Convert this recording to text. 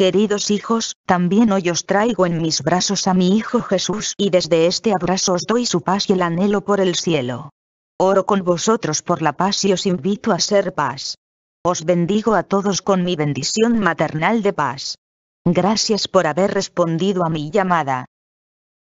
Queridos hijos, también hoy os traigo en mis brazos a mi Hijo Jesús y desde este abrazo os doy su paz y el anhelo por el cielo. Oro con vosotros por la paz y os invito a ser paz. Os bendigo a todos con mi bendición maternal de paz. Gracias por haber respondido a mi llamada.